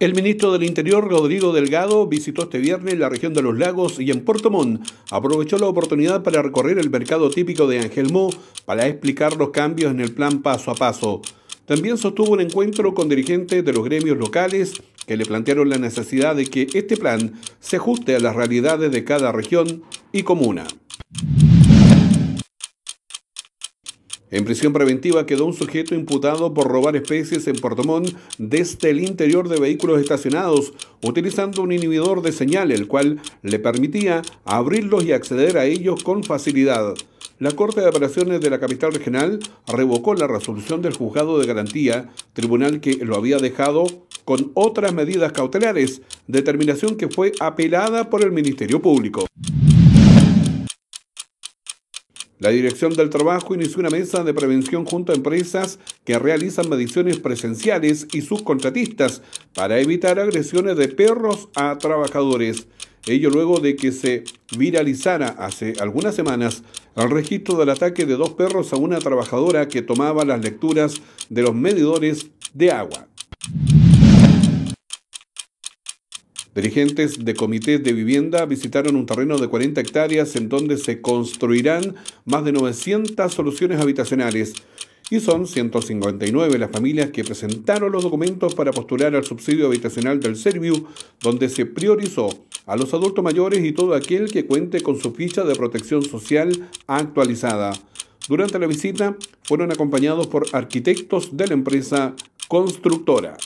El ministro del Interior, Rodrigo Delgado, visitó este viernes la región de los lagos y en Puerto Montt aprovechó la oportunidad para recorrer el mercado típico de Angelmó para explicar los cambios en el plan paso a paso. También sostuvo un encuentro con dirigentes de los gremios locales que le plantearon la necesidad de que este plan se ajuste a las realidades de cada región y comuna. En prisión preventiva quedó un sujeto imputado por robar especies en Portomón desde el interior de vehículos estacionados, utilizando un inhibidor de señal, el cual le permitía abrirlos y acceder a ellos con facilidad. La Corte de Apelaciones de la Capital Regional revocó la resolución del Juzgado de Garantía, tribunal que lo había dejado con otras medidas cautelares, determinación que fue apelada por el Ministerio Público. La Dirección del Trabajo inició una mesa de prevención junto a empresas que realizan mediciones presenciales y subcontratistas para evitar agresiones de perros a trabajadores. Ello luego de que se viralizara hace algunas semanas el registro del ataque de dos perros a una trabajadora que tomaba las lecturas de los medidores de agua. Dirigentes de comité de vivienda visitaron un terreno de 40 hectáreas en donde se construirán más de 900 soluciones habitacionales y son 159 las familias que presentaron los documentos para postular al subsidio habitacional del Serviu, donde se priorizó a los adultos mayores y todo aquel que cuente con su ficha de protección social actualizada. Durante la visita fueron acompañados por arquitectos de la empresa constructora.